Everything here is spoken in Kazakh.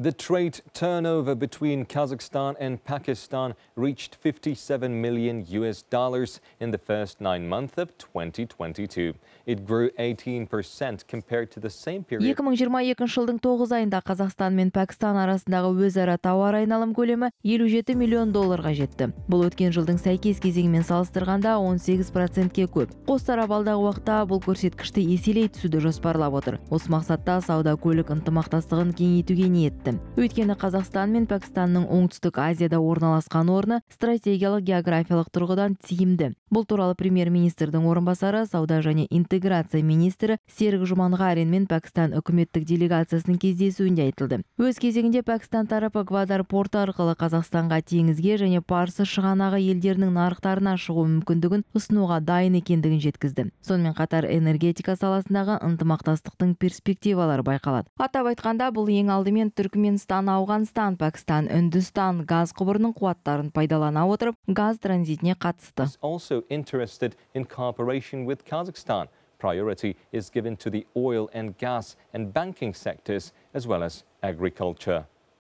The trade turnover between Kazakhstan and Pakistan reached 57 million US dollars in the first nine months of 2022. It grew 18% compared to the same period. 2022 жылдың 9 айында Қазақстан мен Пәкістан арасындағы өзара тауар айналым көлемі 57 миллион долларға жетті. Бұл өткен жылдың сәйкес кезеңімен салыстырғанда 18%-ке көп. Қос тарап алдағы уақытта бұл көрсеткішті еселей түсуді жоспарлап отыр. Осы мақсатта сауда көлік ынтымақтастығын кеңейтуге ниетті жеткізді өйткені қазақстан мен пәкістанның оңтүстік азияда орналасқан орны стратегиялық географиялық тұрғыдан тиімді бұл туралы премьер министрдің орынбасары сауда және интеграция министрі серік жұманғарин мен пәкістан үкіметтік делегациясының кездесуінде айтылды өз кезегінде пәкістан тарапы гвадар порты арқылы қазақстанға теңізге және парсы шығанағы елдерінің нарықтарына шығу мүмкіндігін ұсынуға дайын екендігін жеткізді сонымен қатар энергетика саласындағы ынтымақтастықтың перспективалары байқалады атап айтқанда бұл ең алдымен түрік түркменстан ауғанстан пәкістан үндістан газ құбырының қуаттарын пайдалана отырып газ транзитіне қатысты Priority is given to the oil and gas and banking sectors, as well as agriculture.